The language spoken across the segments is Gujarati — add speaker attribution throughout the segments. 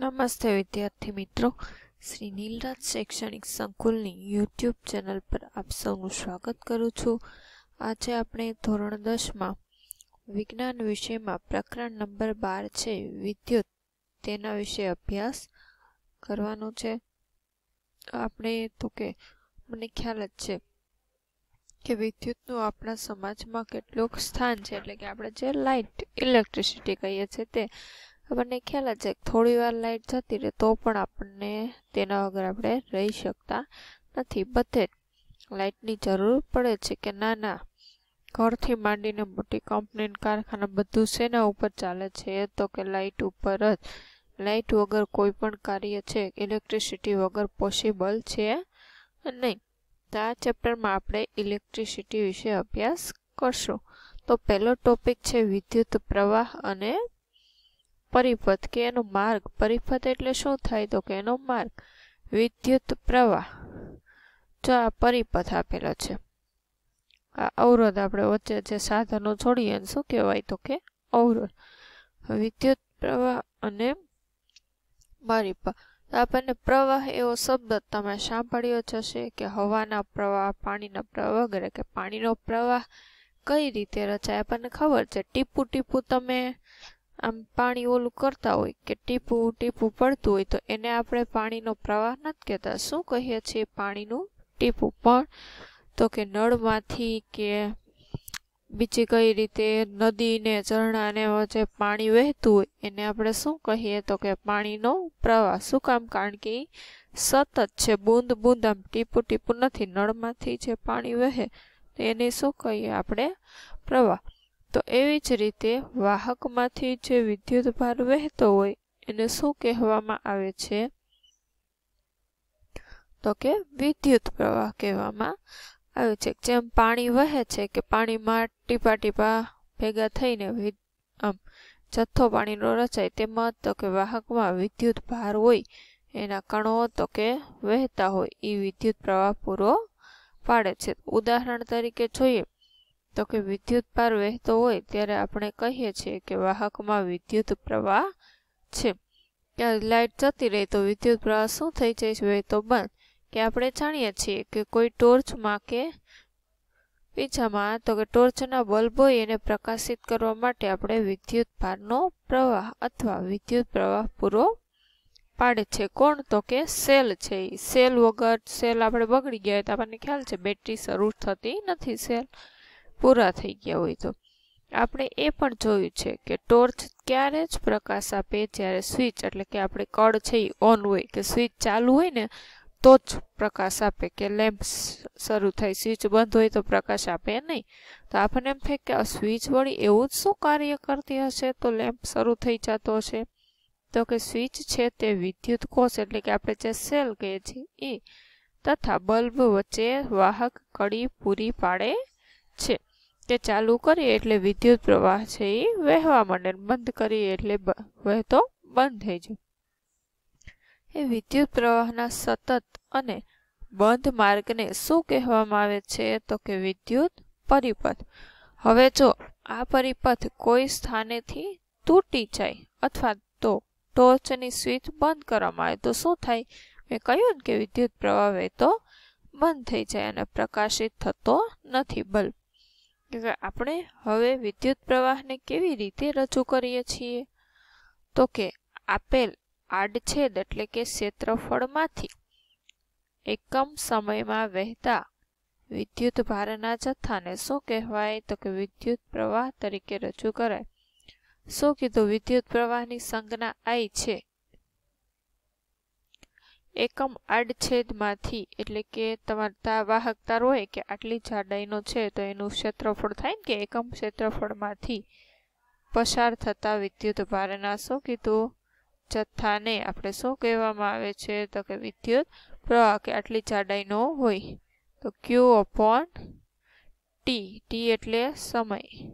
Speaker 1: નમસ્તે વિદ્યાર્થી મિત્રો શ્રી નીલરાજ શૈક્ષણિક સંકુલની યુટ્યુબ ચેનલ પર આપ સૌનું સ્વાગત કરું છું આજે આપણે ધોરણ દસમાં વિજ્ઞાન વિષયમાં પ્રકરણ નંબર બાર છે વિદ્યુત તેના વિશે અભ્યાસ કરવાનો છે આપણે તો કે મને ખ્યાલ જ છે કે વિદ્યુતનું આપણા સમાજમાં કેટલુંક સ્થાન છે એટલે કે આપણે જે લાઇટ ઇલેક્ટ્રિસિટી કહીએ છીએ તે આપણને ખ્યાલ જ છે થોડી વાર લાઇટ જતી રહે તો પણ આપણને તેના વગર આપણે રહી શકતા નથી બધે લાઇટની જરૂર પડે છે કે ના ના ઘરથી માંડીને મોટી કંપની કારખાના બધું શેના ઉપર ચાલે છે તો કે લાઇટ ઉપર જ લાઇટ વગર કોઈ પણ કાર્ય છે ઇલેક્ટ્રિસિટી વગર પોસિબલ છે નહીં તો આ ચેપ્ટરમાં આપણે ઇલેક્ટ્રિસિટી વિશે અભ્યાસ કરશું તો પહેલો ટોપિક છે વિદ્યુત પ્રવાહ અને પરિપથ કે એનો માર્ગ પરિપથ એટલે શું થાય તો કે એનો માર્ગ વિદ્યુત પ્રવાહ જો આ પરિપથ આપેલો છે આ અવરોધ આપણે વચ્ચે જે સાધનો છોડીએ એને શું કહેવાય તો કે અવરોધ વિદ્યુત પ્રવાહ અને પરિપથ આપણને પ્રવાહ એવો શબ્દ તમે સાંભળ્યો જશે કે હવાના પ્રવાહ પાણીના પ્રવાહ વગેરે કે પાણીનો પ્રવાહ કઈ રીતે રચાય આપણને ખબર છે ટીપુ ટીપુ તમે આમ પાણી ઓલું કરતા હોય કે ટીપું ટીપું પડતું હોય તો એને આપણે પાણીનો પ્રવાહ નથી કહેતા શું કહીએ છીએ પાણીનું ટીપું પણ તો કે નળમાંથી કે બીજી કઈ રીતે નદીને ઝરણાને જે પાણી વહેતું હોય એને આપણે શું કહીએ તો કે પાણીનો પ્રવાહ શું કામ કારણ કે સતત છે બૂંદ બૂંદ આમ ટીપું ટીપું નથી નળમાંથી જે પાણી વહે એને શું કહીએ આપણે પ્રવાહ તો એવી જ રીતે વાહકમાંથી જે વિદ્યુતભાર વહેતો હોય એને શું કહેવામાં આવે છે તો કે વિદ્યુત પ્રવાહ કહેવામાં આવે છે જેમ પાણી વહે છે કે પાણીમાં ટીપા ટીપા ભેગા થઈને આમ જથ્થો પાણીનો રચાય તેમાં તો કે વાહકમાં વિદ્યુત ભાર હોય એના કણો તો કે વહેતા હોય એ વિદ્યુત પ્રવાહ પૂરો પાડે છે ઉદાહરણ તરીકે જોઈએ તો કે વિદ્યુત પાર વહેતો હોય ત્યારે આપણે કહીએ છીએ કે વાહકમાં વિદ્યુત પ્રવાહ છે લાઇટ જતી રહે તો વિદ્યુત પ્રવાહ શું થઈ જાય છે વહેતો બંધ કે આપણે જાણીએ છીએ કે કોઈ ટોર્ચમાં કે બીજામાં તો કે ટોર્ચના બલ્બ હોય એને પ્રકાશિત કરવા માટે આપણે વિદ્યુત ભારનો પ્રવાહ અથવા વિદ્યુત પ્રવાહ પૂરો પાડે છે કોણ તો કે સેલ છે સેલ વગર સેલ આપણે બગડી ગયા હોય તો આપણને ખ્યાલ છે બેટરી શરૂ થતી નથી સેલ પૂરા થઈ ગયા હોય તો આપણે એ પણ જોયું છે કે ટોર્ચ ક્યારે જ પ્રકાશ આપે જ્યારે સ્વિચ એટલે કે આપણે કળ છે એ ઓન હોય કે સ્વિચ ચાલુ હોય ને તો જ પ્રકાશ આપે કે લેમ્પ શરૂ થાય સ્વિચ બંધ હોય તો પ્રકાશ આપે નહીં તો આપણને એમ થાય કે સ્વિચ વળી એવું જ શું કાર્ય કરતી હશે તો લેમ્પ શરૂ થઈ જતો હશે તો કે સ્વિચ છે તે વિદ્યુત કોષ એટલે કે આપણે જે સેલ કહીએ છીએ એ તથા બલ્બ વચ્ચે વાહક કડી પૂરી પાડે છે કે ચાલુ કરીએ એટલે વિદ્યુત પ્રવાહ છે એ વહેવા માંડે બંધ કરીએ એટલે વહેતો બંધ થઈ જાય એ વિદ્યુત પ્રવાહના સતત અને બંધ માર્ગને શું કહેવામાં આવે છે તો કે વિદ્યુત પરિપથ હવે જો આ પરિપથ કોઈ સ્થાનેથી તૂટી જાય અથવા તો ટોર્ચની સ્વિચ બંધ કરવામાં આવે તો શું થાય મેં કહ્યું કે વિદ્યુત પ્રવાહ વહેતો બંધ થઈ જાય અને પ્રકાશિત થતો નથી બલ્બ કે આપણે હવે વિદ્યુત પ્રવાહને કેવી રીતે રજૂ કરીએ છીએ તો કે આપેલ આડછેદ એટલે કે ક્ષેત્રફળમાંથી એકમ સમયમાં વહેતા વિદ્યુત ભારના જથ્થાને શું કહેવાય તો કે વિદ્યુત પ્રવાહ તરીકે રજૂ કરાય શું કીધું વિદ્યુત પ્રવાહની સંજ્ઞા આઈ છે એકમ આડછેદમાંથી એટલે કે તમારા વાહક તાર હોય કે આટલી જાડાઈનો છે તો એનું ક્ષેત્રફળ થાય ને કે એકમ ક્ષેત્રફળમાંથી પસાર થતા વિદ્યુત ભારના શું કીધું જથ્થાને આપણે શું કહેવામાં આવે છે તો કે વિદ્યુત પ્રવાહ કે આટલી જાડાઈનો હોય તો ક્યુ અપોન ટી ટી એટલે સમય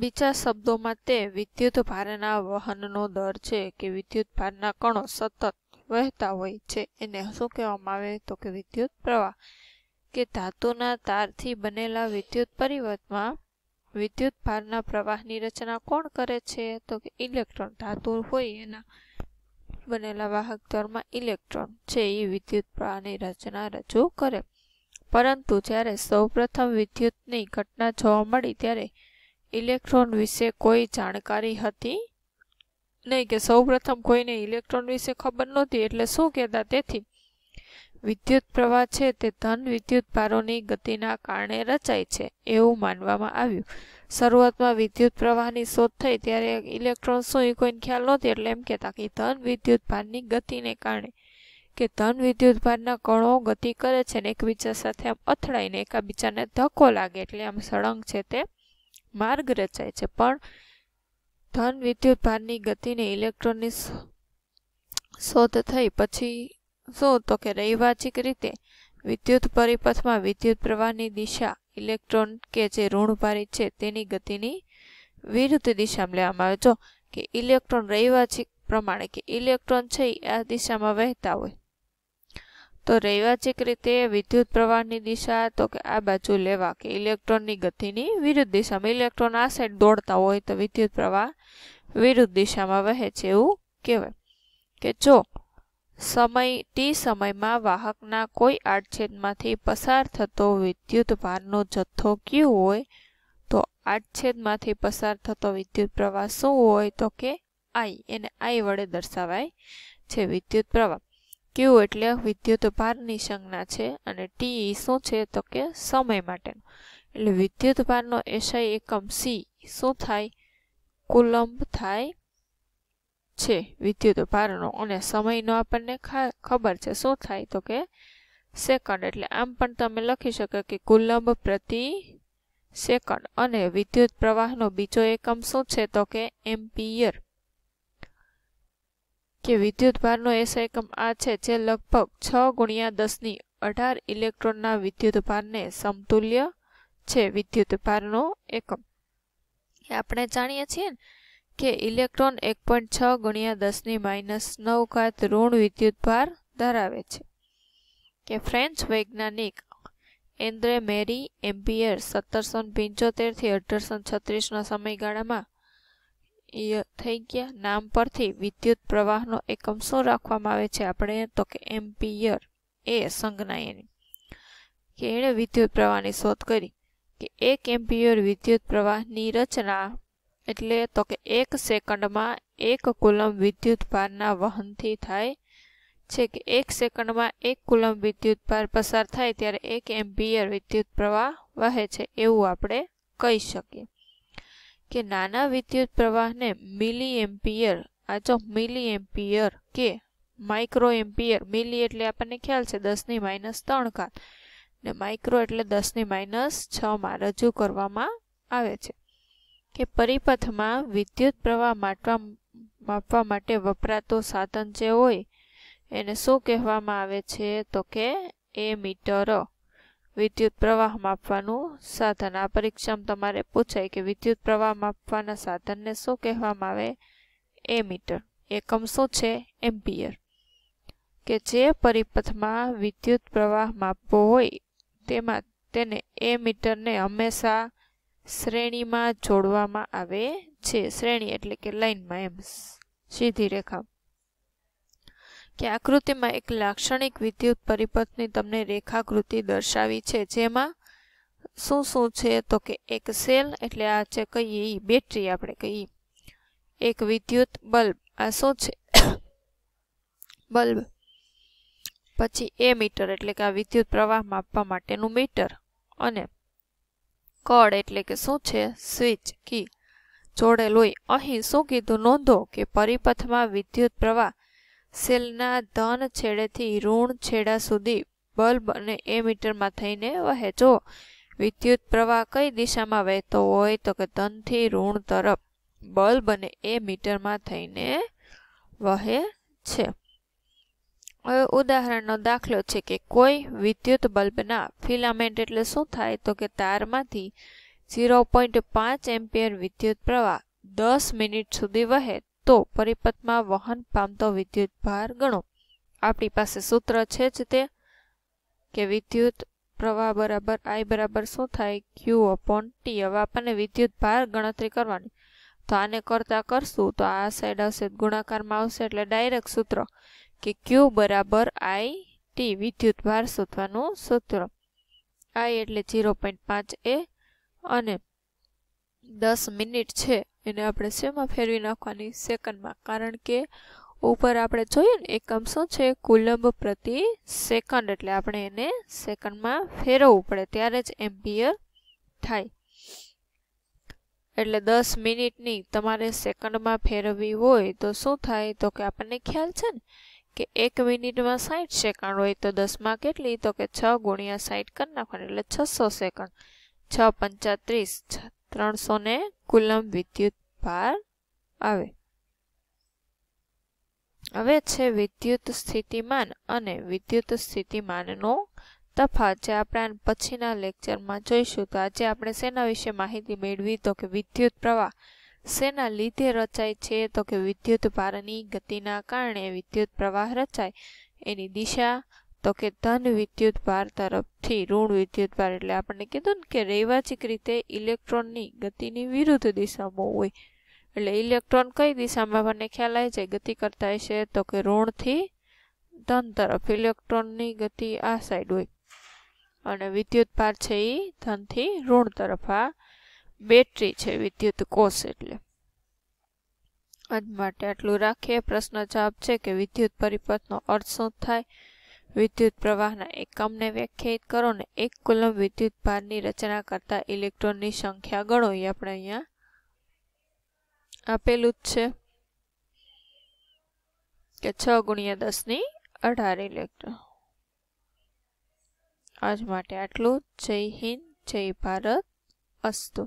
Speaker 1: બીજા શબ્દોમાં તે વિદ્યુત ભારના વહનનો દર છે કે વિદ્યુત ભારના કણો સતત વહેતા હોય છે એને શું કહેવામાં આવે તો કે વિદ્યુત પ્રવાહ કે ધાતુના તારથી બનેલા વિદ્યુત પરિવર્તમાં વિદ્યુત ભારના પ્રવાહની રચના કોણ કરે છે તો કે ઇલેક્ટ્રોન ધાતુ હોય એના બનેલા વાહક દળમાં ઇલેક્ટ્રોન છે એ વિદ્યુત પ્રવાહની રચના રજૂ કરે પરંતુ જ્યારે સૌપ્રથમ વિદ્યુતની ઘટના જોવા મળી ત્યારે ઇલેક્ટ્રોન વિશે કોઈ જાણકારી હતી નહીં કે સૌપ્રથમ કોઈને ઇલેક્ટ્રોન વિશે ખબર નહોતી એટલે શું કહેતા તેથી વિદ્યુત પ્રવાહ છે તે ધન વિદ્યુત ભારોની ગતિના કારણે રચાય છે એવું માનવામાં આવ્યું શરૂઆતમાં વિદ્યુત પ્રવાહની શોધ થઈ ત્યારે ઇલેક્ટ્રોન શું એ કોઈને ખ્યાલ નહોતી એટલે એમ કહેતા કે ધન વિદ્યુત ભારની ગતિને કારણે કે ધન વિદ્યુત ભારના કણો ગતિ કરે છે ને એકબીજા સાથે આમ અથડાઈને એકબીજાને ધક્કો લાગે એટલે આમ સળંગ છે તેમ માર્ગ રચાય છે પણ ધન વિદ્યુત ભારની ગતિને ઇલેક્ટ્રોનની શોધ થઈ પછી શું તો કે રૈવાચિક રીતે વિદ્યુત પરિપથમાં વિદ્યુત પ્રવાહની દિશા ઇલેક્ટ્રોન કે જે ઋણભારી છે તેની ગતિની વિરુદ્ધ દિશામાં લેવામાં આવે જો કે ઇલેક્ટ્રોન રૈવાચિક પ્રમાણે કે ઇલેક્ટ્રોન છે આ દિશામાં વહેતા હોય તો રૈવાચિક રીતે વિદ્યુત પ્રવાહની દિશા તો કે આ બાજુ લેવા કે ઇલેક્ટ્રોનની ગતિની વિરુદ્ધ દિશામાં ઇલેક્ટ્રોન આ સાઈડ દોડતા હોય તો વિદ્યુત પ્રવાહ વિરુદ્ધ દિશામાં વહે છે એવું કહેવાય કે જો સમય ટી સમયમાં વાહકના કોઈ આડછેદમાંથી પસાર થતો વિદ્યુત ભારનો જથ્થો ક્યુ હોય તો આડછેદમાંથી પસાર થતો વિદ્યુત પ્રવાહ શું હોય તો કે આઈ એને આઈ વડે દર્શાવાય છે વિદ્યુત પ્રવાહ ક્યુ એટલે વિદ્યુતભારની સંજ્ઞા છે અને ટી શું છે તો કે સમય માટેનો એટલે વિદ્યુતભારનો એસઆઈ એકમ સી શું થાય કુલંબ થાય છે વિદ્યુતભારનો અને સમયનો આપણને ખબર છે શું થાય તો કે સેકન્ડ એટલે આમ પણ તમે લખી શકો કે કુલંબ પ્રતિ સેકન્ડ અને વિદ્યુત પ્રવાહનો બીજો એકમ શું છે તો કે એમ્પિયર કે વિદ્યુતભારનો એસઆઈ એકમ આ છે જે લગભગ છ ગુણ્યા દસની અઢાર ઇલેક્ટ્રોનના વિદ્યુતભારને સમતુલ્ય છે વિદ્યુતભારનો એકમ આપણે જાણીએ છીએ કે ઇલેક્ટ્રોન એક પોઈન્ટ છ ગુણ્યા દસની માઇનસ નવ ઘાત ઋણ વિદ્યુતભાર ધરાવે છે કે ફ્રેન્ચ વૈજ્ઞાનિક એન્દ્રે મેરી એમ્પિયર સત્તરસો પંચોતેરથી અઢારસો છત્રીસના સમયગાળામાં થઈ ગયા નામ પરથી વિદ્યુત પ્રવાહનો એકમ શું રાખવામાં આવે છે આપણે તો કે એમ્પિયર એ સંજ્ઞા એની કે એણે વિદ્યુત પ્રવાહની શોધ કરી કે એક એમ્પિયર વિદ્યુત પ્રવાહની રચના એટલે તો કે એક સેકન્ડમાં એક કુલમ વિદ્યુત ભારના વહનથી થાય છે કે એક સેકન્ડમાં એક કુલમ વિદ્યુત ભાર પસાર થાય ત્યારે એક એમ્પિયર વિદ્યુત પ્રવાહ વહે છે એવું આપણે કહી શકીએ કે નાના વિદ્યુત પ્રવાહને મિલી એમ્પિયર આ જો મિલી એમ્પિયર કે માઇક્રો એમ્પિયર મિલી એટલે આપણને ખ્યાલ છે દસની માઇનસ ત્રણ ઘાત ને માઇક્રો એટલે દસની માઇનસ છમાં રજૂ કરવામાં આવે છે કે પરિપથમાં વિદ્યુત પ્રવાહ માપવા માપવા માટે વપરાતો સાધન જે હોય એને શું કહેવામાં આવે છે તો કે એ મીટર વિદ્યુત પ્રવાહ માપવાનું સાધન આ પરીક્ષામાં તમારે પૂછાય કે વિદ્યુત પ્રવાહ માપવાના સાધનને શું કહેવામાં આવે એ મીટર એકમ શું છે એમ્પિયર કે જે પરિપથમાં વિદ્યુત પ્રવાહ માપવો હોય તેમાં તેને એ મીટરને હંમેશા શ્રેણીમાં જોડવામાં આવે છે શ્રેણી એટલે કે લાઇનમાં એમ સીધી રેખા કે આકૃતિમાં એક લાક્ષણિક વિદ્યુત પરિપથની તમને રેખાકૃતિ દર્શાવી છે જેમાં શું શું છે તો કે એક સેલ એટલે આ છે કહીએ એ બેટરી આપણે કહીએ એક વિદ્યુત બલ્બ આ શું છે બલ્બ પછી એ મીટર એટલે કે આ વિદ્યુત પ્રવાહ માપવા માટેનું મીટર અને કળ એટલે કે શું છે સ્વિચ કી જોડેલ હોય અહીં શું કીધું નોંધો કે પરિપથમાં વિદ્યુત પ્રવાહ સેલના ધન છેડેથી ઋણ છેડા સુધી બલ્બ અને એ મીટરમાં થઈને વહે જો વિદ્યુત પ્રવાહ કઈ દિશામાં વહેતો હોય તો કે ધનથી ઋણ તરફ બલ્બ અને એ મીટરમાં થઈને વહે છે હવે ઉદાહરણનો દાખલો છે કે કોઈ વિદ્યુત બલ્બના ફિલામેન્ટ એટલે શું થાય તો કે તારમાંથી ઝીરો પોઈન્ટ પાંચ એમ્પિયર વિદ્યુત પ્રવાહ દસ મિનિટ સુધી વહે તો પરિપથમાં વહન પામતો વિદ્યુત ભાર ગણો આપણી પાસે સૂત્ર છે જ તે કે વિદ્યુત પ્રવાહ બરાબર આઈ બરાબર શું થાય ક્યુ અપોન ટી હવે આપણને ભાર ગણતરી કરવાની તો આને કરતા કરશું તો આ સાઈડ આવશે ગુણાકારમાં આવશે એટલે ડાયરેક્ટ સૂત્ર કે ક્યુ બરાબર આઈ ટી વિદ્યુત ભાર શોધવાનું સૂત્ર આઈ એટલે ઝીરો પોઈન્ટ પાંચ એ અને દસ મિનિટ છે એને આપણે સેમાં ફેરવી નાખવાની સેકન્ડમાં કારણ કે ઉપર આપણે જોઈએ ને એકમ શું છે કુલંબ પ્રતિ સેકન્ડ એટલે આપણે એને સેકન્ડમાં ફેરવવું પડે ત્યારે જ એમ્પિયર થાય એટલે દસ મિનિટની તમારે સેકન્ડમાં ફેરવવી હોય તો શું થાય તો કે આપણને ખ્યાલ છે ને કે એક મિનિટમાં સાઠ સેકન્ડ હોય તો દસમાં કેટલી તો કે છ ગુણ્યા સાઠ કરી નાખવાની એટલે છસો સેકન્ડ છ પંચાત્રીસ ત્રીસ ત્રણસો ને કુલમ વિદ્યુત ભાર આવે હવે છે વિદ્યુત સ્થિતિમાન અને વિદ્યુત સ્થિતિમાનનો તફાત જે આપણે પછીના લેક્ચરમાં જોઈશું તો આજે આપણે શેના વિશે માહિતી મેળવી તો કે વિદ્યુત પ્રવાહ શેના લીધે રચાય છે તો કે વિદ્યુત ભારની ગતિના કારણે વિદ્યુત પ્રવાહ રચાય એની દિશા તો કે ધન વિદ્યુત ભાર તરફથી ઋણ વિદ્યુત ભાર એટલે આપણને કીધું ને કે રૈવાચિક રીતે ઇલેક્ટ્રોનની ગતિની વિરુદ્ધ દિશામાં હોય એટલે ઇલેક્ટ્રોન કઈ દિશામાં આપણને ખ્યાલ આવી જાય ગતિ કરતા હશે તો કે ઋણથી ધન તરફ ઇલેક્ટ્રોનની ગતિ આ સાઈડ હોય અને વિદ્યુત ભાર છે એ ધનથી ઋણ તરફ આ બેટરી છે વિદ્યુત કોષ એટલે આજ માટે આટલું રાખીએ પ્રશ્ન જવાબ છે કે વિદ્યુત પરિપથનો અર્થ શું થાય વિદ્યુત પ્રવાહના એકમને વ્યાખ્યાયિત કરો ને એક કુલમ વિદ્યુત ભારની રચના કરતા ઇલેક્ટ્રોનની સંખ્યા ગણો એ આપણે અહીંયા આપેલું જ છે કે છ ગુણ્યા દસની અઢાર ઇલેક્ટ્રોન આજ માટે આટલું જય હિન્દ જય ભારત અસ્તુ